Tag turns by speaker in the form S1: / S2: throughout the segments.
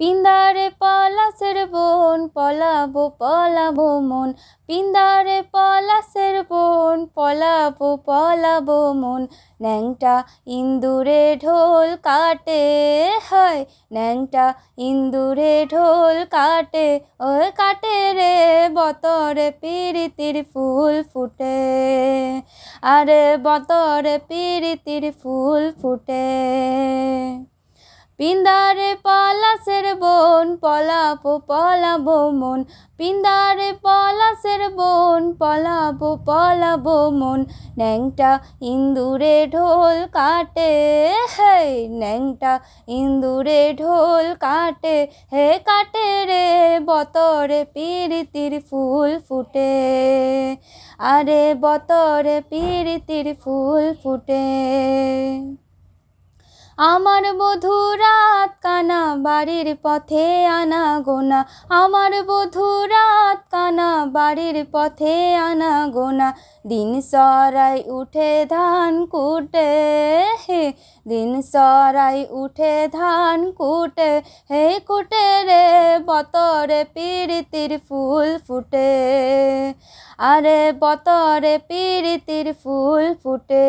S1: পিন্দারে পলাশের বোন পলাবো পলাবো মন পিন্দারে পলাশের বোন পলাবো পলাবো মন ন্যাংটা ইন্দুরে ঢোল কাটে হয় ন্যাংটা ইন্দুরে ঢোল কাটে ও কাটে রে বতরে পিরিতির ফুল ফুটে আরে বতরে পিরিতির ফুল ফুটে পিন্দারে পলাশের বোন পলাপ পলাব মন পিন্দারে পলাশের বোন পলাপ পলাব মন ন্যাংটা ইন্দুরে ঢোল কাটে হে ন্যাংটা ইন্দুরে ঢোল কাটে হে কাটে রে বতরে পীরিতির ফুল ফুটে আরে বতরে পীরিতির ফুল ফুটে আমার বধু রাত কানা বাড়ির পথে আনা গোনা আমার বধু রাত কানা বাড়ির পথে আনা গোনা দিন সরাই উঠে ধান কুটে হে দিন সরাই উঠে ধান কুটে হে কুটে রে বতরে পীড়িতির ফুল ফুটে আরে বতরে পীড়িতির ফুল ফুটে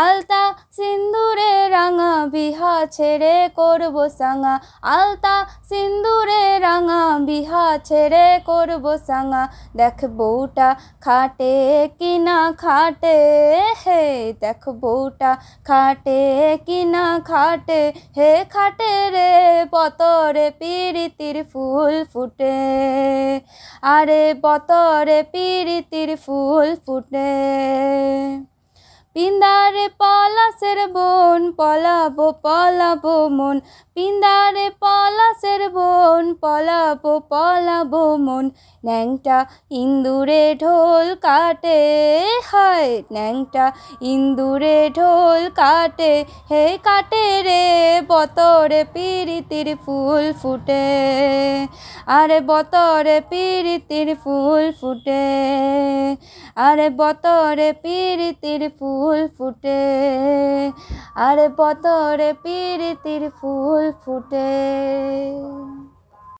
S1: আলতা সিন্দুরে রাঙা বিহা ছেড়ে করব সাঙা আলতা সিন্দুরে রাঙা বিহা ছেড়ে করব সাঙা দেখ বউটা খাটে কিনা খাটে হে দেখ বউটা খাটে কিনা খাটে হে খাটে রে পতরে পিরিতির ফুল ফুটে আরে পতরে পিরিতির ফুল ফুটে পিন্দা Padre po. পলাশের বোন পলাবো পলাবো মন পিন্দারে পলাশের বোন পলাবো পলাবো মন ন্যাংটা ইন্দুরে ঢোল কাটে হায় ন্যাংটা ইন্দুরে ঢোল কাটে হে কাটে রে বতরে পিরিতির ফুল ফুটে আরে বতরে পিরিতির ফুল ফুটে আরে বতরে পিরিতির ফুল ফুটে আর পতরে পিরিতির ফুল ফুটে